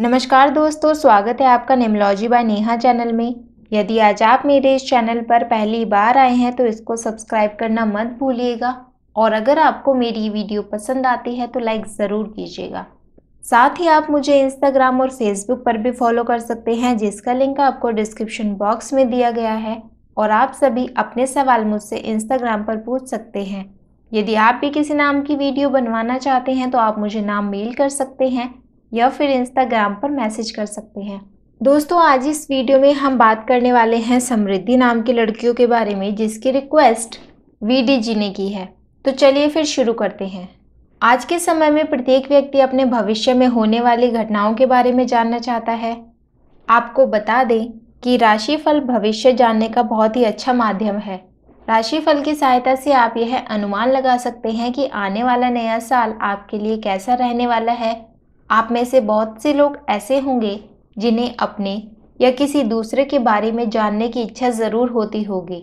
नमस्कार दोस्तों स्वागत है आपका निमलॉजी बाय नेहा चैनल में यदि आज आप मेरे इस चैनल पर पहली बार आए हैं तो इसको सब्सक्राइब करना मत भूलिएगा और अगर आपको मेरी वीडियो पसंद आती है तो लाइक ज़रूर कीजिएगा साथ ही आप मुझे इंस्टाग्राम और फेसबुक पर भी फॉलो कर सकते हैं जिसका लिंक आपको डिस्क्रिप्शन बॉक्स में दिया गया है और आप सभी अपने सवाल मुझसे इंस्टाग्राम पर पूछ सकते हैं यदि आप भी किसी नाम की वीडियो बनवाना चाहते हैं तो आप मुझे नाम मेल कर सकते हैं या फिर इंस्टाग्राम पर मैसेज कर सकते हैं दोस्तों आज इस वीडियो में हम बात करने वाले हैं समृद्धि नाम की लड़कियों के बारे में जिसकी रिक्वेस्ट डी जी ने की है तो चलिए फिर शुरू करते हैं आज के समय में प्रत्येक व्यक्ति अपने भविष्य में होने वाली घटनाओं के बारे में जानना चाहता है आपको बता दें कि राशिफल भविष्य जानने का बहुत ही अच्छा माध्यम है राशिफल की सहायता से आप यह अनुमान लगा सकते हैं कि आने वाला नया साल आपके लिए कैसा रहने वाला है आप में से बहुत से लोग ऐसे होंगे जिन्हें अपने या किसी दूसरे के बारे में जानने की इच्छा ज़रूर होती होगी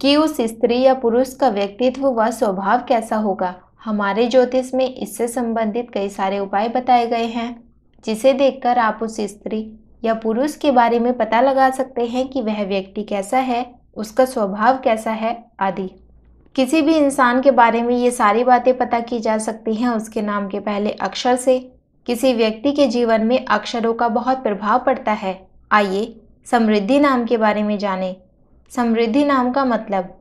कि उस स्त्री या पुरुष का व्यक्तित्व व स्वभाव कैसा होगा हमारे ज्योतिष में इससे संबंधित कई सारे उपाय बताए गए हैं जिसे देखकर आप उस स्त्री या पुरुष के बारे में पता लगा सकते हैं कि वह व्यक्ति कैसा है उसका स्वभाव कैसा है आदि किसी भी इंसान के बारे में ये सारी बातें पता की जा सकती हैं उसके नाम के पहले अक्षर से किसी व्यक्ति के जीवन में अक्षरों का बहुत प्रभाव पड़ता है आइए समृद्धि नाम के बारे में जानें समृद्धि नाम का मतलब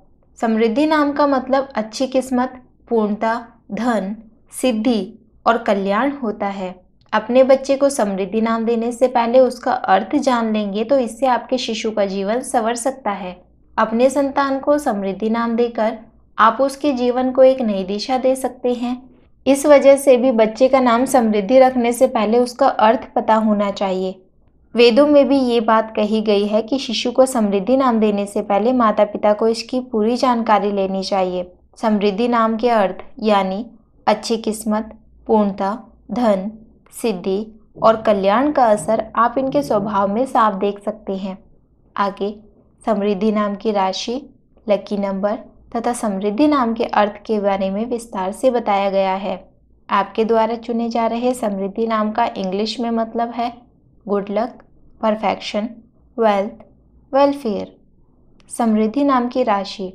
समृद्धि नाम का मतलब अच्छी किस्मत पूर्णता धन सिद्धि और कल्याण होता है अपने बच्चे को समृद्धि नाम देने से पहले उसका अर्थ जान लेंगे तो इससे आपके शिशु का जीवन संवर सकता है अपने संतान को समृद्धि नाम देकर आप उसके जीवन को एक नई दिशा दे सकते हैं इस वजह से भी बच्चे का नाम समृद्धि रखने से पहले उसका अर्थ पता होना चाहिए वेदों में भी ये बात कही गई है कि शिशु को समृद्धि नाम देने से पहले माता पिता को इसकी पूरी जानकारी लेनी चाहिए समृद्धि नाम के अर्थ यानी अच्छी किस्मत पूर्णता धन सिद्धि और कल्याण का असर आप इनके स्वभाव में साफ देख सकते हैं आगे समृद्धि नाम की राशि लकी नंबर तथा समृद्धि नाम के अर्थ के बारे में विस्तार से बताया गया है आपके द्वारा चुने जा रहे समृद्धि नाम का इंग्लिश में मतलब है good luck perfection wealth welfare समृद्धि नाम की राशि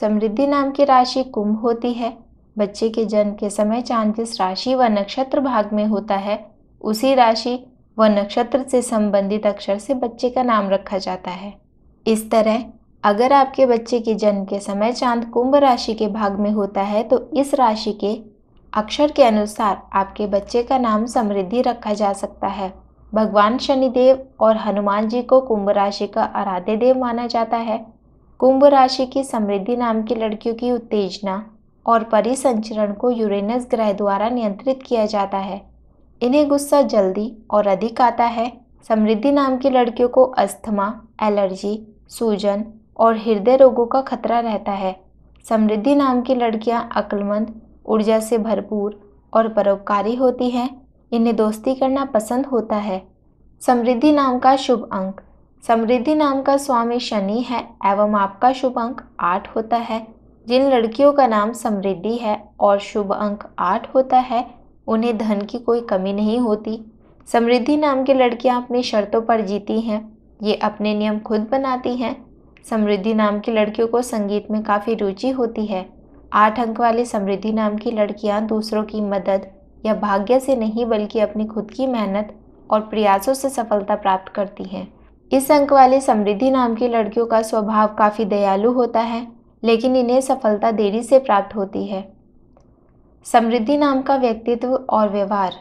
समृद्धि नाम की राशि कुंभ होती है बच्चे के जन्म के समय चांद जिस राशि व नक्षत्र भाग में होता है उसी राशि व नक्षत्र से संबंधित अक्षर से बच्चे का नाम रखा जाता है इस तरह अगर आपके बच्चे के जन्म के समय चांद कुंभ राशि के भाग में होता है तो इस राशि के अक्षर के अनुसार आपके बच्चे का नाम समृद्धि रखा जा सकता है भगवान शनिदेव और हनुमान जी को कुंभ राशि का आराध्य देव माना जाता है कुंभ राशि की समृद्धि नाम की लड़कियों की उत्तेजना और परिसंचरण को यूरेनस ग्रह द्वारा नियंत्रित किया जाता है इन्हें गुस्सा जल्दी और अधिक आता है समृद्धि नाम की लड़कियों को अस्थमा एलर्जी सूजन और हृदय रोगों का खतरा रहता है समृद्धि नाम की लड़कियां अक्लमंद ऊर्जा से भरपूर और परोपकारी होती हैं इन्हें दोस्ती करना पसंद होता है समृद्धि नाम का शुभ अंक समृद्धि नाम का स्वामी शनि है एवं आपका शुभ अंक आठ होता है जिन लड़कियों का नाम समृद्धि है और शुभ अंक आठ होता है उन्हें धन की कोई कमी नहीं होती समृद्धि नाम की लड़कियां अपनी शर्तों पर जीती हैं ये अपने नियम खुद बनाती हैं समृद्धि नाम की लड़कियों को संगीत में काफ़ी रुचि होती है आठ अंक वाली समृद्धि नाम की लड़कियां दूसरों की मदद या भाग्य से नहीं बल्कि अपनी खुद की मेहनत और प्रयासों से सफलता प्राप्त करती हैं इस अंक वाली समृद्धि नाम की लड़कियों का स्वभाव काफ़ी दयालु होता है लेकिन इन्हें सफलता देरी से प्राप्त होती है समृद्धि नाम का व्यक्तित्व और व्यवहार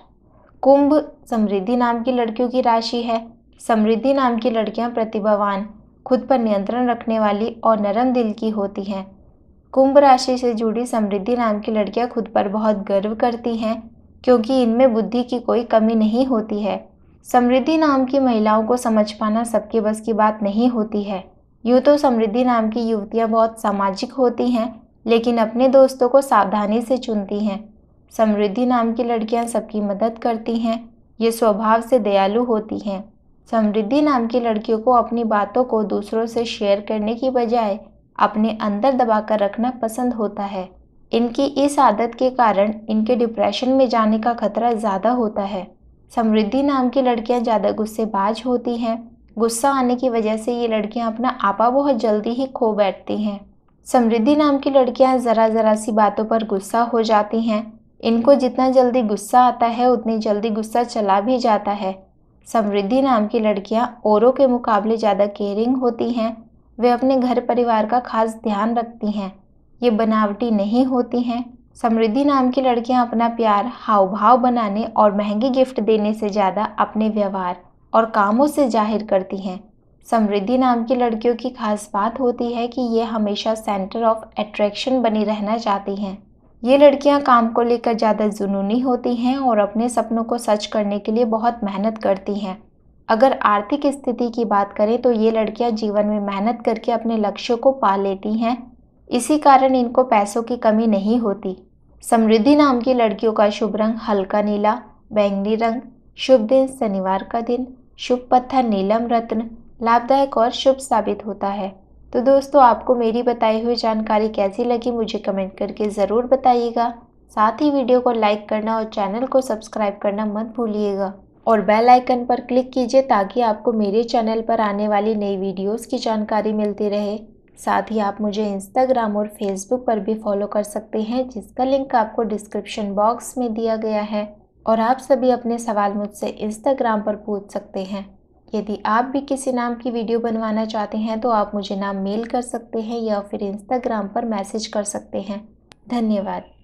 कुंभ समृद्धि नाम की लड़कियों की राशि है समृद्धि नाम की लड़कियां प्रतिभावान खुद पर नियंत्रण रखने वाली और नरम दिल की होती हैं कुंभ राशि से जुड़ी समृद्धि नाम की लड़कियां खुद पर बहुत गर्व करती हैं क्योंकि इनमें बुद्धि की कोई कमी नहीं होती है समृद्धि नाम की महिलाओं को समझ पाना सबके बस की बात नहीं होती है यूँ तो समृद्धि नाम की युवतियाँ बहुत सामाजिक होती हैं लेकिन अपने दोस्तों को सावधानी से चुनती हैं समृद्धि नाम की लड़कियाँ सबकी मदद करती हैं ये स्वभाव से दयालु होती हैं समृद्धि नाम की लड़कियों को अपनी बातों को दूसरों से शेयर करने की बजाय अपने अंदर दबाकर रखना पसंद होता है इनकी इस आदत के कारण इनके डिप्रेशन में जाने का खतरा ज़्यादा होता है समृद्धि नाम की लड़कियां ज़्यादा गुस्सेबाज होती हैं गुस्सा आने की वजह से ये लड़कियां अपना आपा बहुत जल्दी ही खो बैठती हैं समृद्धि नाम की लड़कियां ज़रा ज़रा सी बातों पर गुस्सा हो जाती हैं इनको जितना जल्दी गुस्सा आता है उतनी जल्दी गुस्सा चला भी जाता है समृद्धि नाम की लड़कियां औरों के मुकाबले ज़्यादा केयरिंग होती हैं वे अपने घर परिवार का खास ध्यान रखती हैं ये बनावटी नहीं होती हैं समृद्धि नाम की लड़कियां अपना प्यार हाव भाव बनाने और महंगी गिफ्ट देने से ज़्यादा अपने व्यवहार और कामों से जाहिर करती हैं समृद्धि नाम की लड़कियों की खास बात होती है कि ये हमेशा सेंटर ऑफ अट्रैक्शन बनी रहना चाहती हैं ये लड़कियां काम को लेकर ज़्यादा जुनूनी होती हैं और अपने सपनों को सच करने के लिए बहुत मेहनत करती हैं अगर आर्थिक स्थिति की बात करें तो ये लड़कियां जीवन में मेहनत करके अपने लक्ष्यों को पा लेती हैं इसी कारण इनको पैसों की कमी नहीं होती समृद्धि नाम की लड़कियों का शुभ रंग हल्का नीला बैंगनी रंग शुभ दिन शनिवार का दिन शुभ पत्थर नीलम रत्न लाभदायक और शुभ साबित होता है तो दोस्तों आपको मेरी बताई हुई जानकारी कैसी लगी मुझे कमेंट करके ज़रूर बताइएगा साथ ही वीडियो को लाइक करना और चैनल को सब्सक्राइब करना मत भूलिएगा और बेल आइकन पर क्लिक कीजिए ताकि आपको मेरे चैनल पर आने वाली नई वीडियोस की जानकारी मिलती रहे साथ ही आप मुझे इंस्टाग्राम और फेसबुक पर भी फॉलो कर सकते हैं जिसका लिंक आपको डिस्क्रिप्शन बॉक्स में दिया गया है और आप सभी अपने सवाल मुझसे इंस्टाग्राम पर पूछ सकते हैं यदि आप भी किसी नाम की वीडियो बनवाना चाहते हैं तो आप मुझे नाम मेल कर सकते हैं या फिर इंस्टाग्राम पर मैसेज कर सकते हैं धन्यवाद